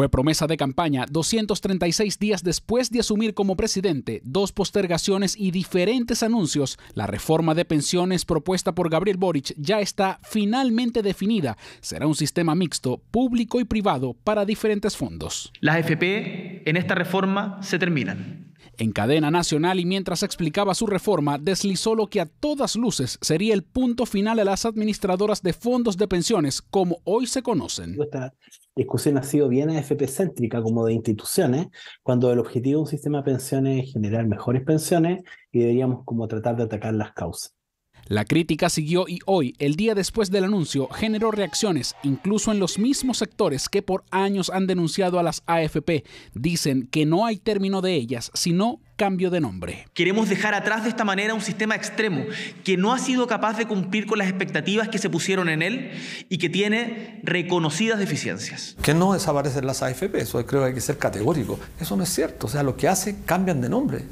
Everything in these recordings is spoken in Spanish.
Fue promesa de campaña 236 días después de asumir como presidente, dos postergaciones y diferentes anuncios. La reforma de pensiones propuesta por Gabriel Boric ya está finalmente definida. Será un sistema mixto, público y privado, para diferentes fondos. Las FP e en esta reforma se terminan. En cadena nacional y mientras explicaba su reforma, deslizó lo que a todas luces sería el punto final a las administradoras de fondos de pensiones como hoy se conocen. Esta discusión ha sido bien AFP-céntrica como de instituciones, cuando el objetivo de un sistema de pensiones es generar mejores pensiones y deberíamos como tratar de atacar las causas. La crítica siguió y hoy, el día después del anuncio, generó reacciones, incluso en los mismos sectores que por años han denunciado a las AFP. Dicen que no hay término de ellas, sino cambio de nombre. Queremos dejar atrás de esta manera un sistema extremo que no ha sido capaz de cumplir con las expectativas que se pusieron en él y que tiene reconocidas deficiencias. Que no desaparecen las AFP, eso creo que hay que ser categórico. Eso no es cierto. O sea, lo que hace, cambian de nombre.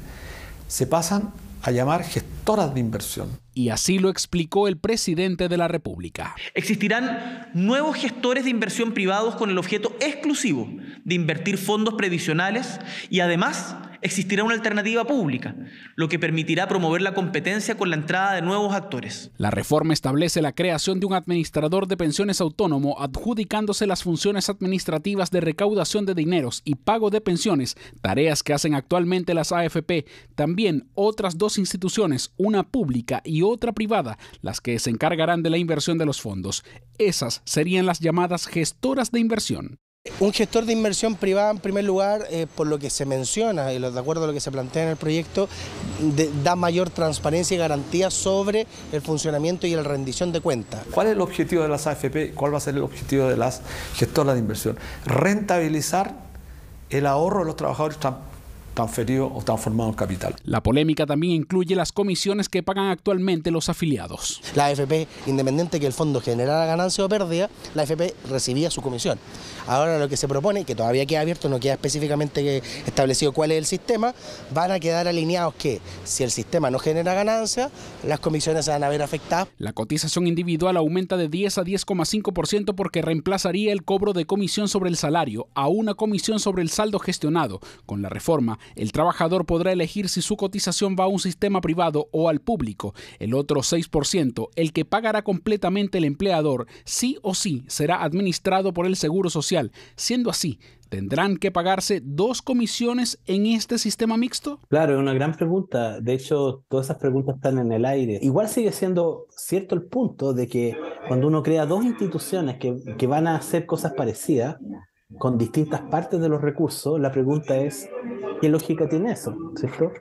Se pasan a llamar gestoras de inversión. Y así lo explicó el presidente de la República. Existirán nuevos gestores de inversión privados con el objeto exclusivo de invertir fondos previsionales y además existirá una alternativa pública, lo que permitirá promover la competencia con la entrada de nuevos actores. La reforma establece la creación de un administrador de pensiones autónomo adjudicándose las funciones administrativas de recaudación de dineros y pago de pensiones, tareas que hacen actualmente las AFP, también otras dos instituciones, una pública y otra privada, las que se encargarán de la inversión de los fondos. Esas serían las llamadas gestoras de inversión. Un gestor de inversión privada, en primer lugar, eh, por lo que se menciona y de acuerdo a lo que se plantea en el proyecto, da mayor transparencia y garantía sobre el funcionamiento y la rendición de cuentas. ¿Cuál es el objetivo de las AFP? ¿Cuál va a ser el objetivo de las gestoras de inversión? Rentabilizar el ahorro de los trabajadores transferido o transformado en capital. La polémica también incluye las comisiones que pagan actualmente los afiliados. La AFP, independiente que el fondo generara ganancia o pérdida, la AFP recibía su comisión. Ahora lo que se propone, que todavía queda abierto, no queda específicamente establecido cuál es el sistema, van a quedar alineados que si el sistema no genera ganancia, las comisiones se van a ver afectadas. La cotización individual aumenta de 10 a 10,5% porque reemplazaría el cobro de comisión sobre el salario a una comisión sobre el saldo gestionado. Con la reforma, el trabajador podrá elegir si su cotización va a un sistema privado o al público. El otro 6%, el que pagará completamente el empleador, sí o sí será administrado por el Seguro Social. Siendo así, ¿Tendrán que pagarse dos comisiones en este sistema mixto? Claro, es una gran pregunta. De hecho, todas esas preguntas están en el aire. Igual sigue siendo cierto el punto de que cuando uno crea dos instituciones que, que van a hacer cosas parecidas, con distintas partes de los recursos, la pregunta es, ¿qué lógica tiene eso? ¿Cierto?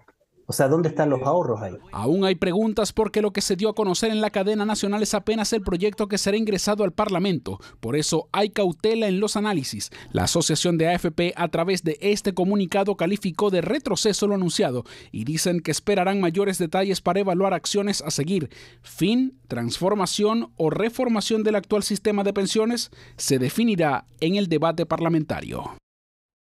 O sea, ¿dónde están los eh, ahorros ahí? Aún hay preguntas porque lo que se dio a conocer en la cadena nacional es apenas el proyecto que será ingresado al Parlamento. Por eso hay cautela en los análisis. La asociación de AFP a través de este comunicado calificó de retroceso lo anunciado y dicen que esperarán mayores detalles para evaluar acciones a seguir. Fin, transformación o reformación del actual sistema de pensiones se definirá en el debate parlamentario.